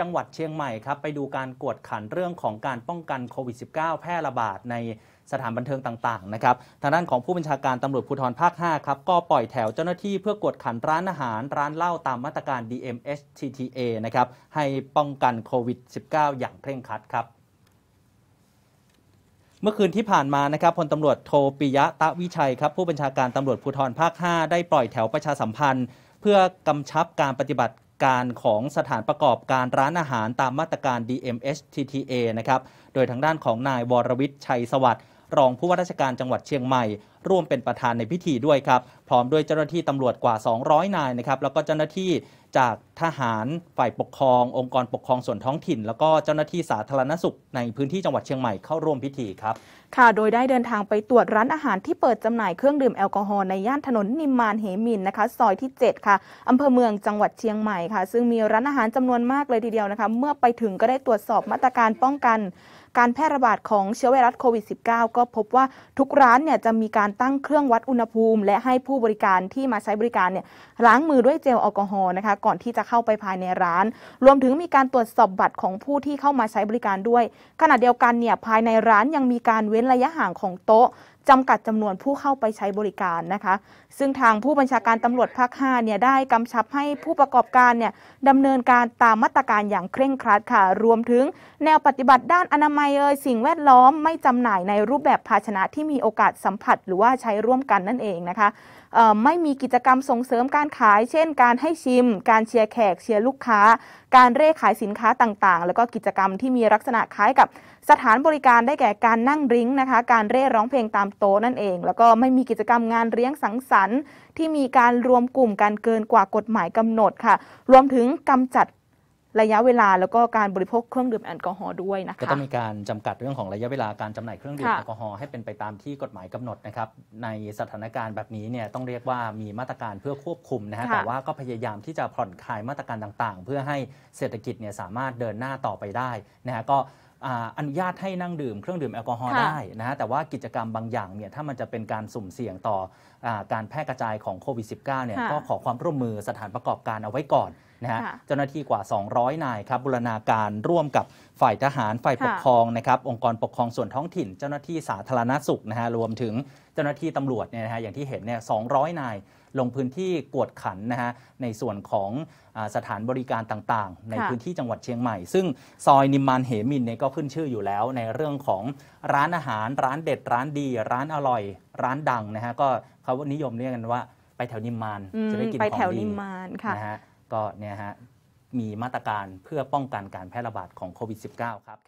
จังหวัดเชียงใหม่ครับ ไปดูการกวดขันเรื่องของการป้องกันโควิด -19 แพร่ระบาดในสถานบันเทิงต่าง ๆ นะครับ ทางด้านของผู้บัญชาการตำรวจภูธรภาค 5 ครับ ก็ปล่อยแถวเจ้าหน้าที่เพื่อกวดขันร้านอาหารร้านเหล้าตามมาตรการ DMHTTA นะครับให้ป้องกันโควิด -19 อย่างเคร่งครัดครับ เมื่อคืนที่ผ่านมานะครับพลตำรวจโทปิยะตะวิชัยครับผู้บัญชาการตำรวจภูธรภาค5ได้ปล่อยแถวประชาสัมพันธ์ เพื่อกำชับการปฏิบัติการของสถานประกอบการร้านอาหารตามมาตรการ DMHTTA นะครับ โดยทางด้านของนายวรวิทย์ชัยสวัสดิ์รองผู้ว่าราชการจังหวัดเชียงใหม่ ร่วมเป็นประธานในพิธีด้วยครับ พร้อมด้วยเจ้าหน้าที่ตำรวจกว่า 200 นายนะครับแล้วก็เจ้าหน้าที่จากทหารฝ่ายปกครอง องค์กรปกครองส่วนท้องถิ่น แล้วก็เจ้าหน้าที่สาธารณสุขในพื้นที่จังหวัดเชียงใหม่เข้าร่วมพิธีครับ ค่ะ โดยได้เดินทางไปตรวจร้านอาหารที่เปิดจำหน่ายเครื่องดื่มแอลกอฮอล์ในย่านถนนนิมมานเหมินนะคะซอยที่7ค่ะอำเภอเมืองจังหวัดเชียงใหม่ค่ะ ซึ่งมีร้านอาหารจำนวนมากเลยทีเดียวนะคะเมื่อไปถึงก็ได้ตรวจสอบมาตรการป้องกันการแพร่ระบาดของเชื้อไวรัสโควิด -19 ก็พบว่าทุกร้านเนี่ยจะมีการตั้งเครื่องวัดอุณหภูมิ และให้ผู้บริการที่มาใช้บริการเนี่ยล้างมือด้วยเจลแอลกอฮอล์นะคะก่อนที่จะเข้าไปภายในร้าน รวมถึงมีการตรวจสอบบัตรของผู้ที่เข้ามาใช้บริการด้วย ขณะเดียวกันเนี่ยภายในร้านยังมีการเว้นระยะห่างของโต๊ะจำกัดจำนวนผู้เข้าไปใช้บริการนะคะ ซึ่งทางผู้บัญชาการตำรวจภาค 5 เนี่ยได้กำชับให้ผู้ประกอบการเนี่ยดำเนินการตามมาตรการอย่างเคร่งครัดค่ะรวมถึงแนวปฏิบัติด้านอนามัยเอ่ยสิ่งแวดล้อมไม่จำหน่ายในรูปแบบภาชนะที่มีโอกาสสัมผัสหรือว่าใช้ร่วมกันนั่นเองนะคะไม่มีกิจกรรมส่งเสริมการขาย เช่นการให้ชิม การเชียร์แขก เชียร์ลูกค้า การเร่ขายสินค้าต่างๆ แล้วก็กิจกรรมที่มีลักษณะคล้ายกับสถานบริการได้แก่การนั่งริ้งนะคะการเร่ร้องเพลงตามโต๊ะนั่นเอง แล้วก็ไม่มีกิจกรรมงานเลี้ยงสังสรรค์ ที่มีการรวมกลุ่มการเกินกว่ากฎหมายกำหนดค่ะ รวมถึงกำจัดระยะเวลา แล้วก็การบริโภคเครื่องดื่มแอลกอฮอล์ด้วยนะคะก็ต้องมีการจำกัดเรื่องของระยะเวลาการจำหน่ายเครื่องดื่มแอลกอฮอล์ให้เป็นไปตามที่กฎหมายกำหนดนะครับในสถานการณ์แบบนี้เนี่ยต้องเรียกว่ามีมาตรการเพื่อควบคุมนะฮะแต่ว่าก็พยายามที่จะผ่อนคลายมาตรการต่างๆ เพื่อให้เศรษฐกิจเนี่ยสามารถเดินหน้าต่อไปได้นะฮะก็อนุญาตให้นั่งดื่มเครื่องดื่มแอลกอฮอล์ได้นะฮะแต่ว่ากิจกรรมบางอย่างเนี่ยถ้ามันจะเป็นการสุ่มเสี่ยงต่ออการแพร่กระจายของโควิด -19 เนี่ยก็ขอความร่วมมือสถานประกอบการเอาไว้ก่อนนะฮะเจ้าหน้าที่กว่า 200 นายครับบูรณาการร่วมกับฝ่ายทหาร ฝ่ายปกครองนะครับองค์กรปกครองส่วนท้องถิ่น เจ้าหน้าที่สาธารณสุขนะฮะรวมถึงเจ้าหน้าที่ตำรวจเนี่ยนะฮะอย่างที่เห็นเนี่ย200 นายลงพื้นที่กวดขันนะฮะในส่วนของสถานบริการต่างๆ ในพื้นที่จังหวัดเชียงใหม่ ซึ่งซอยนิมมานเหมินเนี่ยก็ขึ้นชื่ออยู่แล้วในเรื่องของร้านอาหาร ร้านเด็ดร้านดี ร้านอร่อย ร้านดังนะฮะก็เขานิยมเรียกกันว่าไปแถวนิมมานจะได้กินของดีไปแถวนิมมานค่ะนะฮะก็เนี่ยฮะมีมาตรการเพื่อป้องกันการแพร่ระบาดของโควิด -19 ครับ